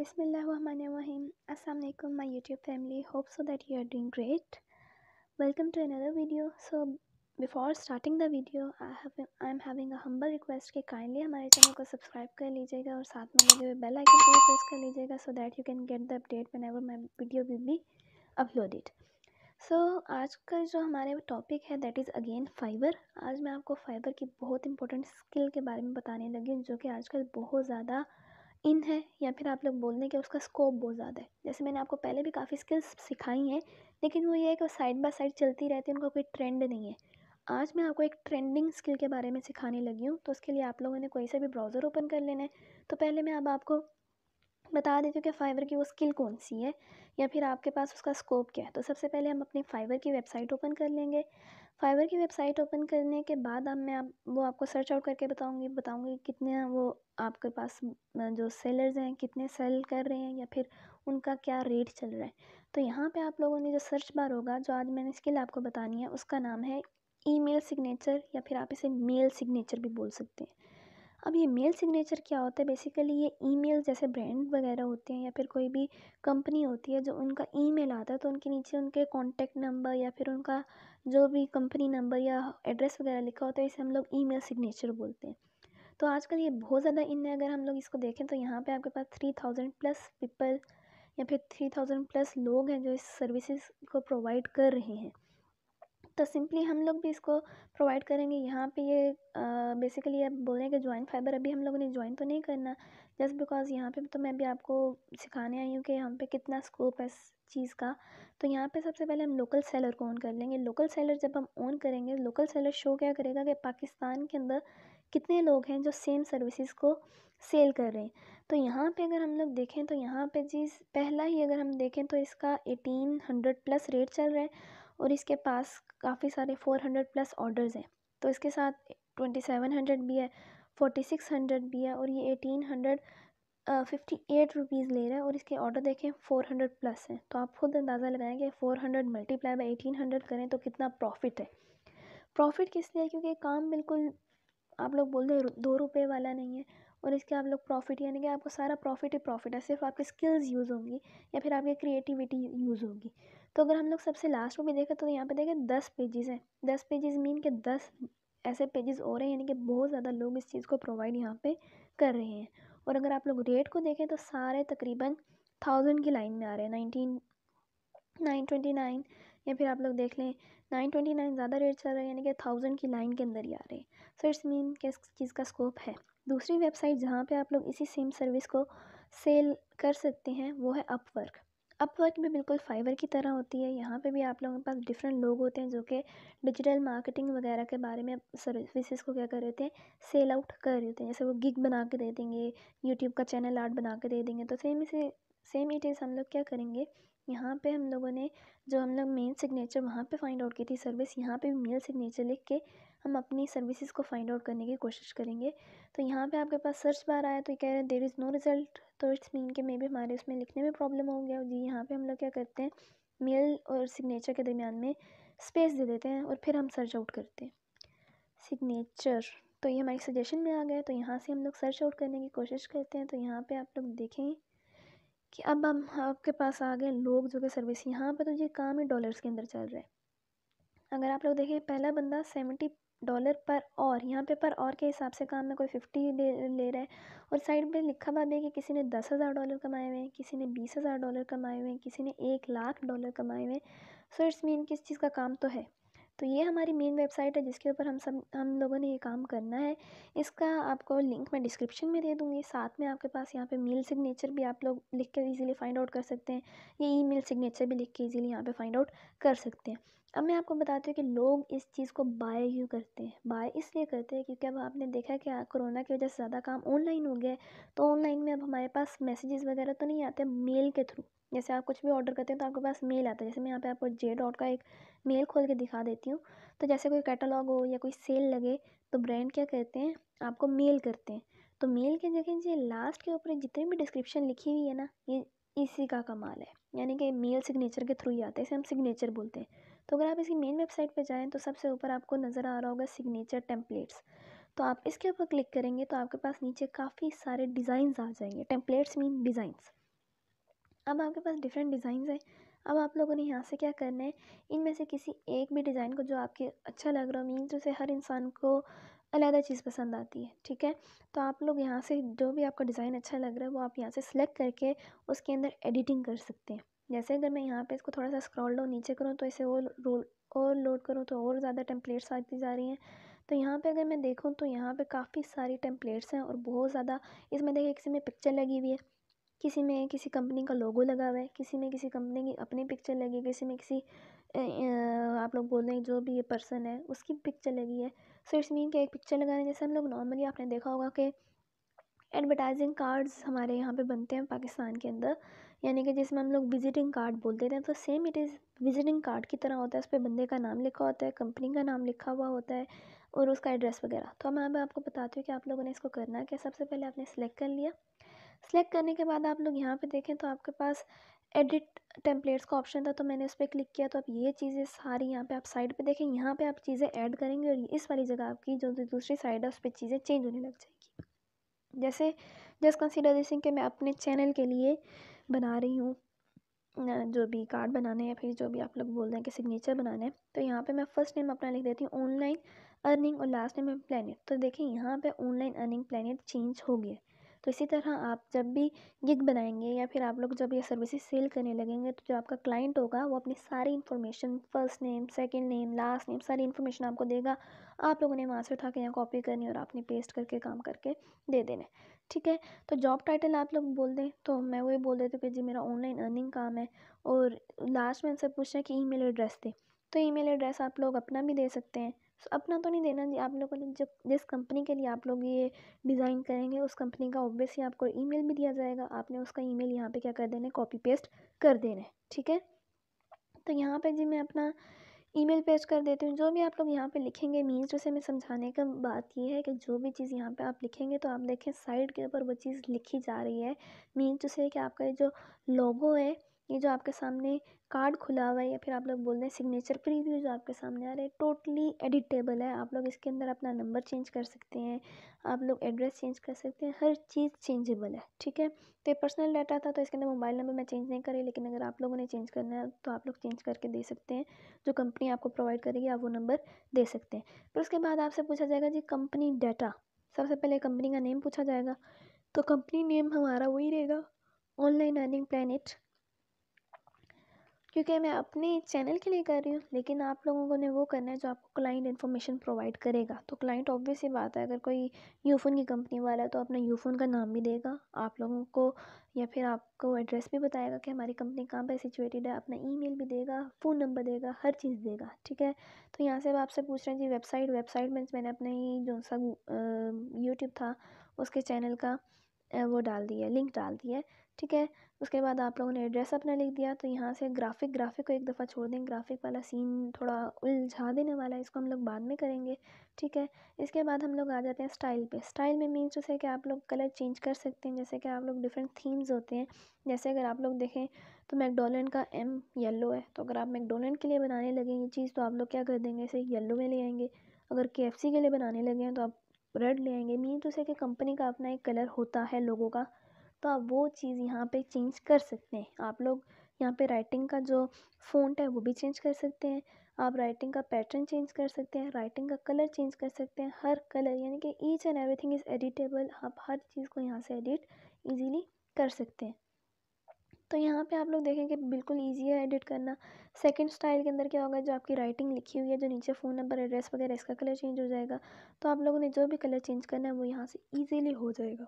बिसमीम् अलकुम my YouTube family hope so that you are doing great welcome to another video so before starting the video I am having a humble request कि kindly हमारे channel को subscribe कर लीजिएगा और साथ में लगे हुए बेल आइकन को प्रेस कर लीजिएगा so that you can get the update whenever my video will be uploaded so आज का जो हमारे टॉपिक है दैट इज़ अगेन फाइबर आज मैं आपको फाइबर की बहुत इंपॉर्टेंट स्किल के बारे में बताने लगी हूँ जो कि आजकल बहुत ज़्यादा इन है या फिर आप लोग बोल दें कि उसका स्कोप बहुत ज़्यादा है जैसे मैंने आपको पहले भी काफ़ी स्किल्स सिखाई हैं लेकिन वो ये है कि वो साइड बाय साइड चलती रहती है उनका कोई ट्रेंड नहीं है आज मैं आपको एक ट्रेंडिंग स्किल के बारे में सिखाने लगी हूँ तो उसके लिए आप लोगों ने कोई सा भी ब्राउज़र ओपन कर लेना है तो पहले मैं अब आपको बता देती हूँ कि फाइवर की वो स्किल कौन सी है या फिर आपके पास उसका स्कोप क्या है तो सबसे पहले हम अपनी फाइवर की वेबसाइट ओपन कर लेंगे फ़ाइबर की वेबसाइट ओपन करने के बाद अब मैं आप वो आपको सर्च आउट करके बताऊंगी बताऊंगी कितने वो आपके पास जो सेलर्स हैं कितने सेल कर रहे हैं या फिर उनका क्या रेट चल रहा है तो यहाँ पे आप लोगों ने जो सर्च बार होगा जो आज मैंने स्किल आपको बतानी है उसका नाम है ईमेल सिग्नेचर या फिर आप इसे मेल सिग्नेचर भी बोल सकते हैं अब ये मेल सिग्नेचर क्या होता है बेसिकली ये ईमेल जैसे ब्रांड वगैरह होते हैं या फिर कोई भी कंपनी होती है जो उनका ईमेल आता है तो उनके नीचे उनके कॉन्टैक्ट नंबर या फिर उनका जो भी कंपनी नंबर या एड्रेस वगैरह लिखा होता है इसे हम लोग ईमेल सिग्नेचर बोलते हैं तो आजकल ये बहुत ज़्यादा इन है अगर हम लोग इसको देखें तो यहाँ पे आपके पास थ्री थाउजेंड प्लस पीपल या फिर थ्री थाउजेंड प्लस लोग हैं जो इस सर्विसेज को प्रोवाइड कर रहे हैं तो सिंपली हम लोग भी इसको प्रोवाइड करेंगे यहाँ पे ये आ, बेसिकली आप बोल रहे हैं कि ज्वाइन फाइबर अभी हम लोगों ने ज्वाइन तो नहीं करना जस्ट बिकॉज़ यहाँ पे तो मैं भी आपको सिखाने आई हूँ कि यहाँ पे कितना स्कोप है इस चीज़ का तो यहाँ पे सबसे पहले हम लोकल सेलर को ऑन कर लेंगे लोकल सेलर जब हम ऑन करेंगे लोकल सेलर शो क्या करेगा कि पाकिस्तान के अंदर कितने लोग हैं जो सेम सर्विसेज को सेल कर रहे हैं तो यहाँ पे अगर हम लोग देखें तो यहाँ पे जी पहला ही अगर हम देखें तो इसका एटीन हंड्रेड प्लस रेट चल रहा है और इसके पास काफ़ी सारे फोर हंड्रेड प्लस ऑर्डर्स हैं तो इसके साथ ट्वेंटी सेवन हंड्रेड भी है फोर्टी सिक्स हंड्रेड भी है और ये eighteen hundred fifty eight rupees ले रहा है और इसके ऑर्डर देखें फ़ोर हंड्रेड प्लस हैं तो आप खुद अंदाज़ा लगाएं कि four hundred multiply by eighteen hundred करें तो कितना प्रॉफिट है प्रॉफिट किस लिए क्योंकि काम बिल्कुल आप लोग बोल रहे दो रुपये वाला नहीं है और इसके आप लोग प्रॉफिट यानी कि आपको सारा प्रॉफिट ही प्रॉफिट है सिर्फ आपकी स्किल्स यूज़ होंगी या फिर आपकी क्रिएटिविटी यूज़ होगी तो अगर हम लोग सबसे लास्ट में भी देखें तो यहाँ पे देखें दस पेजेस हैं दस पेजेस मीन के दस ऐसे पेजेस हो रहे हैं यानी कि बहुत ज़्यादा लोग इस चीज़ को प्रोवाइड यहाँ पे कर रहे हैं और अगर आप लोग रेट को देखें तो सारे तकरीबन थाउजेंड की लाइन में आ रहे हैं नाइनटीन नाइन ट्वेंटी नाइन या फिर आप लोग देख लें नाइन ट्वेंटी नाइन ज़्यादा रेट चल रहा है यानी कि थाउजेंड की लाइन के अंदर ही आ रहे हैं सो इट्स मीन कि इस चीज़ का स्कोप है दूसरी वेबसाइट जहाँ पर आप लोग इसी सेम सर्विस को सेल कर सकते हैं वो है अपवर्क अपवर्क भी बिल्कुल फाइवर की तरह होती है यहाँ पे भी आप लोगों के पास डिफरेंट लोग होते हैं जो कि डिजिटल मार्केटिंग वगैरह के बारे में सर्विसेज को क्या कर रहे थे सेल आउट कर रहे होते हैं जैसे वो गिग बना के दे देंगे यूट्यूब का चैनल आर्ट बना के दे देंगे तो सेम इसे सेम इट इज़ हम लोग क्या करेंगे यहाँ पे हम लोगों ने जो हम लोग मेन सिग्नेचर वहाँ पे फाइंड आउट की थी सर्विस यहाँ पे मेल सिग्नेचर लिख के हम अपनी सर्विसेज को फाइंड आउट करने की कोशिश करेंगे तो यहाँ पे आपके पास सर्च बार आया तो ये कह रहे हैं देर इज़ नो रिज़ल्ट तो इट्स मीन के मे भी हमारे उसमें लिखने में प्रॉब्लम हो गया जी यहाँ पे हम लोग क्या करते हैं मेल और सिग्नेचर के दरमियान में स्पेस दे देते हैं और फिर हम सर्च आउट करते हैं सिग्नेचर तो ये हमारी सजेशन में आ गया तो यहाँ से हम लोग सर्च आउट करने की कोशिश करते हैं तो यहाँ पर आप लोग देखें कि अब हम आपके पास आ गए लोग जो कि सर्विस यहाँ पर तो ये काम ही डॉलर्स के अंदर चल रहा है अगर आप लोग देखें पहला बंदा सेवेंटी डॉलर पर और यहाँ पे पर और के हिसाब से काम में कोई फिफ्टी ले ले रहा है और साइड पे लिखा हुआ भी है कि किसी ने दस हज़ार डॉलर कमाए हुए हैं किसी ने बीस हज़ार डॉलर कमाए हुए हैं किसी ने एक लाख डॉलर कमाए हुए हैं सो इट्स मीन कि इस चीज़ का काम तो है तो ये हमारी मेन वेबसाइट है जिसके ऊपर हम सब हम लोगों ने ये काम करना है इसका आपको लिंक मैं डिस्क्रिप्शन में दे दूँगी साथ में आपके पास यहाँ पे मेल सिग्नेचर भी आप लोग लिख कर इजीली फाइंड आउट कर सकते हैं या ई मेल सिग्नेचर भी लिख के ईजिली यहाँ पे फाइंड आउट कर सकते हैं अब मैं आपको बताती हूँ कि लोग इस चीज़ को बाय क्यों करते हैं बाय इसलिए करते हैं क्योंकि अब आपने देखा कि कोरोना की वजह से ज़्यादा काम ऑनलाइन हो गया तो ऑनलाइन में अब हमारे पास मैसेजेस वगैरह तो नहीं आते मेल के थ्रू जैसे आप कुछ भी ऑर्डर करते हैं तो आपके पास मेल आता है जैसे मैं यहाँ पे आपको जे डॉट का एक मेल खोल के दिखा देती हूँ तो जैसे कोई कैटलॉग हो या कोई सेल लगे तो ब्रांड क्या करते हैं आपको मेल करते हैं तो मेल के जगह ये लास्ट के ऊपर जितनी भी डिस्क्रिप्शन लिखी हुई है ना ये इसी का कमाल है यानी कि मेल सिग्नेचर के थ्रू ही आता है इसे हम सिग्नेचर बोलते हैं तो अगर आप इसी मेन वेबसाइट पर जाएँ तो सबसे ऊपर आपको नज़र आ रहा होगा सिग्नेचर टेम्पलेट्स तो आप इसके ऊपर क्लिक करेंगे तो आपके पास नीचे काफ़ी सारे डिज़ाइंस आ जाएंगे टेम्पलेट्स मीन डिज़ाइंस अब आपके पास डिफरेंट डिज़ाइंस हैं अब आप लोगों ने यहाँ से क्या करना है इनमें से किसी एक भी डिज़ाइन को जो आपके अच्छा लग रहा हो मीन्स उसे हर इंसान को अलग चीज़ पसंद आती है ठीक है तो आप लोग यहाँ से जो भी आपका डिज़ाइन अच्छा लग रहा है वो आप यहाँ से सिलेक्ट करके उसके अंदर एडिटिंग कर सकते हैं जैसे अगर मैं यहाँ पे इसको थोड़ा सा स्क्रॉल डाउन नीचे करूँ तो इसे और रोल और लोड करूँ तो और ज़्यादा टेम्पलेट्स आती जा रही हैं तो यहाँ पे अगर मैं देखूँ तो यहाँ पे काफ़ी सारी टेम्पलेट्स हैं और बहुत ज़्यादा इसमें देखिए किसी में पिक्चर लगी हुई है किसी में किसी कंपनी का लोगो लगा हुआ है किसी में किसी कंपनी की अपनी पिक्चर लगी है किसी में किसी आप लोग बोल रहे हैं जो भी ये पर्सन है उसकी पिक्चर लगी है सो इट्स मीन के एक पिक्चर लगाने जैसे हम लोग नॉर्मली आपने देखा होगा कि एडवर्टाइजिंग कार्ड्स हमारे यहाँ पे बनते हैं पाकिस्तान के अंदर यानी कि जिसमें हम लोग विजिटिंग कार्ड बोलते थे तो same it is visiting card की तरह होता है उस पर बंदे का नाम लिखा होता है कंपनी का नाम लिखा हुआ होता है और उसका एड्रेस वगैरह तो मैं अब आपको बताती हूँ कि आप लोगों ने इसको करना क्या सबसे पहले आपने सेलेक्ट कर लिया सेलेक्ट करने के बाद आप लोग यहाँ पे देखें तो आपके पास एडिट टेम्पलेट्स का ऑप्शन था तो मैंने उस पर क्लिक किया तो आप ये चीज़ें सारी यहाँ पे आप साइड पे देखें यहाँ पे आप चीज़ें ऐड करेंगे और इस वाली जगह आपकी जो दूसरी साइड है उस पर चीज़ें चेंज होने लग जाएगी जैसे जस्ट कंसीडर दिस कि मैं अपने चैनल के लिए बना रही हूँ जो भी कार्ड बनाने या फिर जो भी आप लोग बोल रहे हैं कि सिग्नेचर बनाने हैं तो यहाँ पे मैं फ़र्स्ट नेम अपना लिख देती हूँ ऑनलाइन अर्निंग और लास्ट नेम है प्लानट तो देखिए यहाँ पे ऑनलाइन अर्निंग प्लानट चेंज हो गया तो इसी तरह आप जब भी गिग बनाएंगे या फिर आप लोग जब ये सर्विसेज सेल करने लगेंगे तो जो आपका क्लाइंट होगा वो अपनी सारी information first name second name last name सारी इन्फॉर्मेशन आपको देगा आप लोगों ने वहाँ से उठा के यहाँ कॉपी करनी और आपने पेस्ट करके काम करके दे देने ठीक है तो जॉब टाइटल आप लोग बोल दें तो मैं वही बोल देती हूँ कि जी मेरा ऑनलाइन अर्निंग काम है और लास्ट में उनसे पूछना कि ईमेल एड्रेस दे तो ईमेल एड्रेस आप लोग अपना भी दे सकते हैं तो अपना तो नहीं देना जी आप लोगों ने जो जिस कंपनी के लिए आप लोग ये डिज़ाइन करेंगे उस कंपनी का ऑब्वियसली आपको ई भी दिया जाएगा आपने उसका मेल यहाँ पे क्या कर देना है कॉपी पेस्ट कर देना है ठीक है तो यहाँ पर जी मैं अपना ईमेल पेज कर देती हूँ जो भी आप लोग यहाँ पे लिखेंगे मीन्स जैसे मैं समझाने का बात ये है कि जो भी चीज़ यहाँ पे आप लिखेंगे तो आप देखें साइड के ऊपर वो चीज़ लिखी जा रही है मीन्स जैसे कि आपका जो लोगो है ये जो आपके सामने कार्ड खुला हुआ है या फिर आप लोग बोल रहे हैं सिग्नेचर प्रीव्यू जो आपके सामने आ रहे हैं टोटली एडिटेबल है आप लोग इसके अंदर अपना नंबर चेंज कर सकते हैं आप लोग एड्रेस चेंज कर सकते हैं हर चीज़ चेंजेबल है ठीक है तो ये पर्सनल डाटा था तो इसके अंदर मोबाइल नंबर मैं चेंज नहीं करी लेकिन अगर आप लोगों ने चेंज करना है तो आप लोग चेंज करके दे सकते हैं जो कंपनी आपको प्रोवाइड करेगी आप वो नंबर दे सकते हैं फिर उसके बाद आपसे पूछा जाएगा जी कंपनी डाटा सबसे पहले कंपनी का नेम पूछा जाएगा तो कंपनी नेम हमारा वही रहेगा ऑनलाइन अर्निंग प्लानट क्योंकि मैं अपने चैनल के लिए कर रही हूँ लेकिन आप लोगों ने वो करना है जो आपको क्लाइंट इन्फॉर्मेशन प्रोवाइड करेगा तो क्लाइंट ऑब्वियस ही बात है अगर कोई यूफ़ोन की कंपनी वाला है तो अपना यूफ़ोन का नाम भी देगा आप लोगों को या फिर आपको एड्रेस भी बताएगा कि हमारी कंपनी कहाँ पर सिचुएटेड है अपना ई भी देगा फ़ोन नंबर देगा हर चीज़ देगा ठीक है तो यहाँ से अब आपसे पूछ रहे हैं जी वेबसाइट वेबसाइट में मैंने अपने ही जो सा यूट्यूब था उसके चैनल का वो डाल दी है लिंक डाल दी है ठीक है उसके बाद आप लोगों ने एड्रेस अपना लिख दिया तो यहाँ से ग्राफिक ग्राफिक को एक दफ़ा छोड़ दें ग्राफिक वाला सीन थोड़ा उलझा देने वाला है इसको हम लोग बाद में करेंगे ठीक है इसके बाद हम लोग आ जाते हैं स्टाइल पे स्टाइल में मीन्स जैसे कि आप लोग कलर चेंज कर सकते हैं जैसे कि आप लोग डिफरेंट थीम्स होते हैं जैसे अगर आप लोग देखें तो मैकडोनल्ड का एम येलो है तो अगर आप मैकडोनल्ड के लिए बनाने लगें ये चीज़ तो आप लोग क्या कर देंगे इसे येलो में ले आएंगे अगर के के लिए बनाने लगे हैं तो आप रेड ले आएंगे मीन तो कि कंपनी का अपना एक कलर होता है लोगों का तो आप वो चीज़ यहाँ पे चेंज कर सकते हैं आप लोग यहाँ पे राइटिंग का जो फ़ॉन्ट है वो भी चेंज कर सकते हैं आप राइटिंग का पैटर्न चेंज कर सकते हैं राइटिंग का कलर चेंज कर सकते हैं हर कलर यानी कि each and everything is editable आप हर चीज़ को यहाँ से एडिट ईजीली कर सकते हैं तो यहाँ पे आप लोग देखेंगे बिल्कुल ईजी है एडिट करना सेकंड स्टाइल के अंदर क्या होगा जो आपकी राइटिंग लिखी हुई है जो नीचे फ़ोन नंबर एड्रेस वगैरह इसका कलर चेंज हो जाएगा तो आप लोगों ने जो भी कलर चेंज करना है वो यहाँ से ईजीली हो जाएगा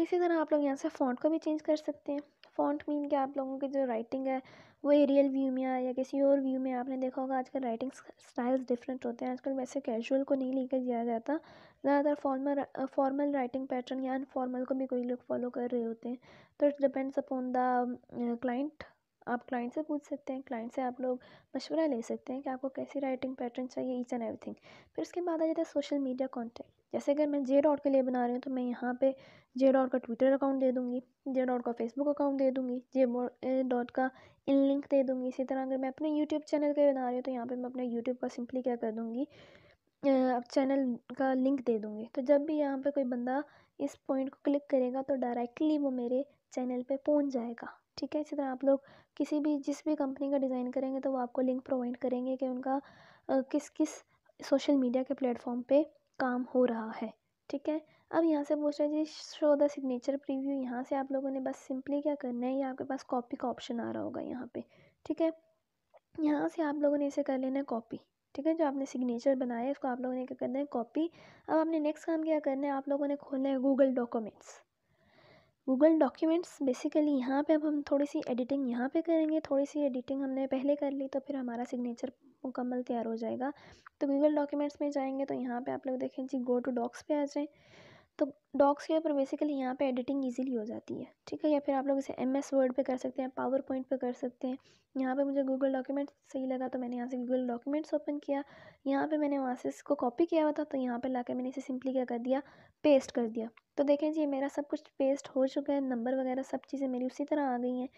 इसी तरह आप लोग यहाँ से फ़ॉन्ट को भी चेंज कर सकते हैं फ़ॉन्ट मीन के आप लोगों की जो राइटिंग है वो एरियल व्यू में आए या किसी और व्यू में आपने देखा होगा आजकल राइटिंग स्टाइल्स डिफरेंट होते हैं आजकल वैसे कैजुअल को नहीं लेकर जाया जाता ज़्यादातर फॉर्मल फॉर्मल राइटिंग पैटर्न या अनफॉर्मल को भी कोई लोग फॉलो कर रहे होते हैं तो it depends upon the client आप क्लाइंट से पूछ सकते हैं क्लाइंट से आप लोग मशवरा ले सकते हैं कि आपको कैसी राइटिंग पैटर्न चाहिए ईच एंड एवरीथिंग फिर उसके बाद आ जाता है सोशल मीडिया कॉन्टैक्ट जैसे अगर मैं जे डॉट के लिए बना रही हूँ तो मैं यहाँ पे जे डॉट का ट्विटर अकाउंट दे दूँगी जे डॉट का फेसबुक अकाउंट दे दूँगी जे डॉट का इन लिंक दे दूँगी इसी तरह अगर मैं अपने यूट्यूब चैनल के बना रही हूँ तो यहाँ पर मैं अपने यूट्यूब का सिंपली क्या कर दूँगी अब चैनल का लिंक दे दूँगी तो जब भी यहाँ पर कोई बंदा इस पॉइंट को क्लिक करेगा तो डायरेक्टली वो मेरे चैनल पे पहुंच जाएगा ठीक है इसी तरह आप लोग किसी भी जिस भी कंपनी का डिज़ाइन करेंगे तो वो आपको लिंक प्रोवाइड करेंगे कि उनका किस किस सोशल मीडिया के प्लेटफॉर्म पे काम हो रहा है ठीक है अब यहाँ से पूछ रहे जी शो द सिग्नेचर प्रीव्यू यहाँ से आप लोगों ने बस सिंपली क्या करना है ये आपके पास कॉपी का ऑप्शन आ रहा होगा यहाँ पे ठीक है यहाँ से आप लोगों ने इसे कर लेना है कॉपी ठीक है जो आपने सिग्नेचर बनाया है इसको आप लोगों ने क्या करना है कॉपी अब आपने नेक्स्ट काम क्या करना है आप लोगों ने खोलना है Google documents Google documents basically यहाँ पे अब हम थोड़ी सी एडिटिंग यहाँ पे करेंगे थोड़ी सी एडिटिंग हमने पहले कर ली तो फिर हमारा सिग्नेचर मुकम्मल तैयार हो जाएगा तो गूगल डॉक्यूमेंट्स में जाएंगे तो यहाँ पे आप लोग देखें जी गो टू डॉक्स पे आ जाएँ तो डॉक्स के ऊपर बेसिकली यहाँ पे एडिटिंग ईजीली हो जाती है ठीक है या फिर आप लोग इसे एम एस वर्ड पर कर सकते हैं पावर पॉइंट पर कर सकते हैं यहाँ पर मुझे गूगल डॉक्यूमेंट्स सही लगा तो मैंने यहाँ से गूगल डॉक्यूमेंट्स ओपन किया यहाँ पर मैंने वहाँ से इसको कॉपी किया हुआ था तो यहाँ पर ला मैंने इसे सिंपली क्या कर दिया पेस्ट कर दिया तो देखें जी मेरा सब कुछ पेस्ट हो चुका है नंबर वगैरह सब चीज़ें मेरी उसी तरह आ गई हैं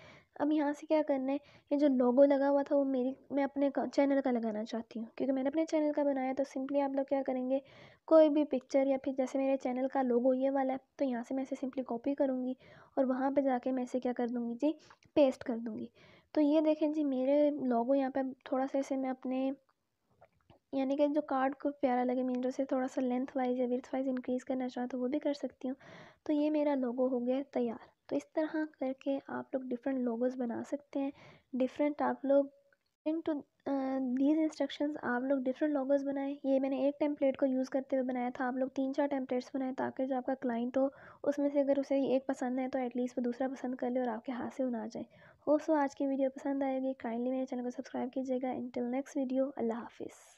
अब यहाँ से क्या करना है ये जो लोगो लगा हुआ था वो मेरी मैं अपने चैनल का लगाना चाहती हूँ क्योंकि मैंने अपने चैनल का बनाया तो सिंपली आप लोग क्या करेंगे कोई भी पिक्चर या फिर जैसे मेरे चैनल का लोगो ये वाला है तो यहाँ से मैं इसे सिंपली कॉपी करूँगी और वहाँ पर जाके मैं इसे क्या कर दूँगी जी पेस्ट कर दूँगी तो ये देखें जी मेरे लोगो यहाँ पर थोड़ा सा इसे मैं अपने यानी कि जो कार्ड को प्यारा लगे मीन से थोड़ा सा लेंथ वाइज या विथ वाइज इंक्रीज़ करना चाहो तो वो भी कर सकती हूँ तो ये मेरा लोगो हो गया तैयार तो इस तरह करके आप लोग डिफरेंट लोगोज़ बना सकते हैं डिफरेंट आप लोग इन टू दीज इंस्ट्रक्शंस आप लोग डिफरेंट लोगोज़ बनाए ये मैंने एक टेम्पलेट को यूज़ करते हुए बनाया था आप लोग तीन चार टेम्पलेट्स बनाए ताकि जो आपका क्लाइंट हो उसमें से अगर उसे एक पसंद है तो एटलीस्ट वो दूसरा पसंद कर ले और आपके हाथ से आ जाए होप सो आज की वीडियो पसंद आएगी काइंडली मेरे चैनल को सब्सक्राइब कीजिएगा इंटिल नेक्स्ट वीडियो अल्लाह हाफिज़